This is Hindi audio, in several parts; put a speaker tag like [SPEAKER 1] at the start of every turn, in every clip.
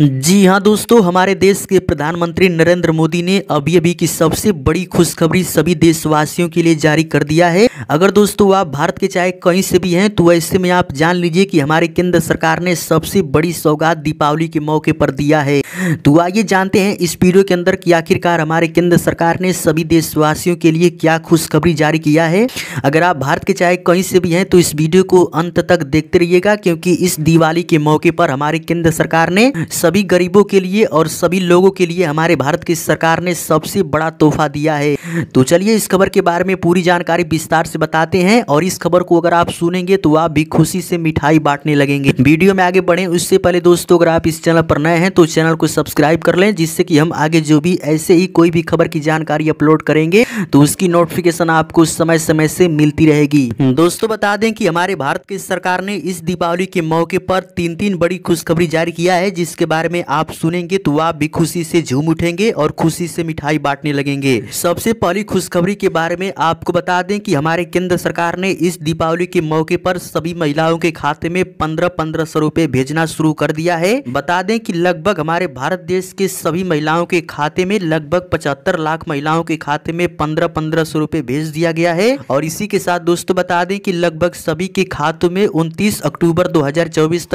[SPEAKER 1] जी हाँ दोस्तों हमारे देश के प्रधानमंत्री नरेंद्र मोदी ने अभी अभी की सबसे बड़ी खुशखबरी सभी देशवासियों के लिए जारी कर दिया है अगर दोस्तों आप भारत के चाहे कहीं से भी हैं तो ऐसे में आप जान लीजिए कि हमारे केंद्र सरकार ने सबसे बड़ी सौगात दीपावली के मौके पर दिया है तो आइए जानते हैं इस वीडियो के अंदर की आखिरकार हमारे केंद्र सरकार ने सभी देशवासियों के लिए क्या खुशखबरी जारी किया है अगर आप भारत के चाहे कहीं से भी हैं तो इस वीडियो को अंत तक देखते रहिएगा क्योंकि इस दिवाली के मौके पर हमारे केंद्र सरकार ने सभी गरीबों के लिए और सभी लोगों के लिए हमारे भारत की सरकार ने सबसे बड़ा तोहफा दिया है तो चलिए इस खबर के बारे में पूरी जानकारी विस्तार से बताते हैं और इस खबर को अगर आप सुनेंगे तो आप भी खुशी से मिठाई बांटने लगेंगे वीडियो में आगे बढ़े उससे पहले दोस्तों अगर आप इस चैनल पर नए हैं तो चैनल को सब्सक्राइब कर लें जिससे कि हम आगे जो भी ऐसे ही कोई भी खबर की जानकारी अपलोड करेंगे तो उसकी नोटिफिकेशन आपको समय समय से मिलती रहेगी दोस्तों बता दें कि हमारे भारत की सरकार ने इस दीपावली के मौके पर तीन तीन बड़ी खुशखबरी जारी किया है जिसके बारे में आप सुनेंगे तो आप भी खुशी से झूम उठेंगे और खुशी से मिठाई बांटने लगेंगे सबसे पहली खुशखबरी के बारे में आपको बता दें कि हमारे केंद्र सरकार ने इस दीपावली के मौके पर सभी महिलाओं के खाते में पंद्रह पंद्रह सौ रूपए भेजना शुरू कर दिया है बता दें की लगभग हमारे भारत देश के सभी महिलाओं के खाते में लगभग पचहत्तर लाख महिलाओं के खाते में पंद्रह पंद्रह सौ रूपए भेज दिया गया है और इसी के साथ दोस्तों बता दें की लगभग सभी के खातों में उनतीस अक्टूबर दो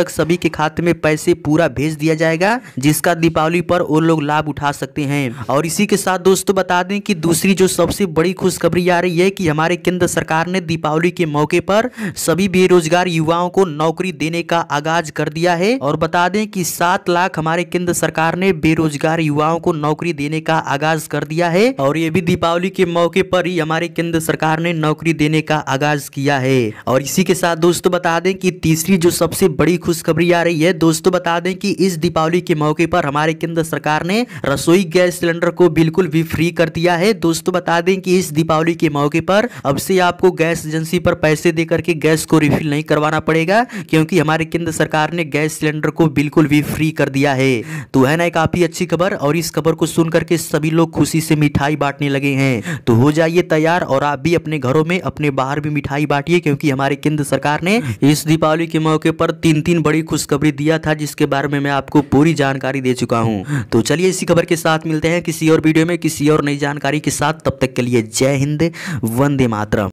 [SPEAKER 1] तक सभी के खाते में पैसे पूरा भेज दिया जाए जाएगा जिसका दीपावली पर वो लोग लाभ उठा सकते हैं और इसी के साथ दोस्तों बता दें कि दूसरी जो सबसे बड़ी खुशखबरी आ रही है कि हमारे केंद्र सरकार ने दीपावली के मौके पर सभी बेरोजगार युवाओं को नौकरी देने का आगाज कर दिया है और बता दें कि सात लाख हमारे केंद्र सरकार ने बेरोजगार युवाओं को नौकरी देने का आगाज कर दिया है और ये भी दीपावली के मौके पर ही हमारे केंद्र सरकार ने नौकरी देने का आगाज किया है और इसी के साथ दोस्तों बता दें कि तीसरी जो सबसे बड़ी खुशखबरी आ रही है दोस्तों बता दें कि इस दीपावली दीपावली के मौके पर हमारे केंद्र सरकार ने रसोई गैस सिलेंडर को बिल्कुल भी फ्री कर दिया है दोस्तों बता दें कि इस दीपावली के मौके पर अब से आपको गैस एजेंसी पर पैसे दे करके गैस को रिफिल नहीं करवाना पड़ेगा क्योंकि हमारे केंद्र सरकार ने गैस सिलेंडर को बिल्कुल भी फ्री कर दिया है तो है ना काफी अच्छी खबर और इस खबर को सुन करके सभी लोग खुशी से मिठाई बांटने लगे हैं तो हो जाइए तैयार और आप भी अपने घरों में अपने बाहर भी मिठाई बांटिए क्योंकि हमारे केंद्र सरकार ने इस दीपावली के मौके पर तीन तीन बड़ी खुशखबरी दिया था जिसके बारे में मैं आपको पूरी जानकारी दे चुका हूँ तो चलिए इसी खबर के साथ मिलते हैं किसी और वीडियो में किसी और नई जानकारी के साथ तब तक के लिए जय हिंद वंदे मातरम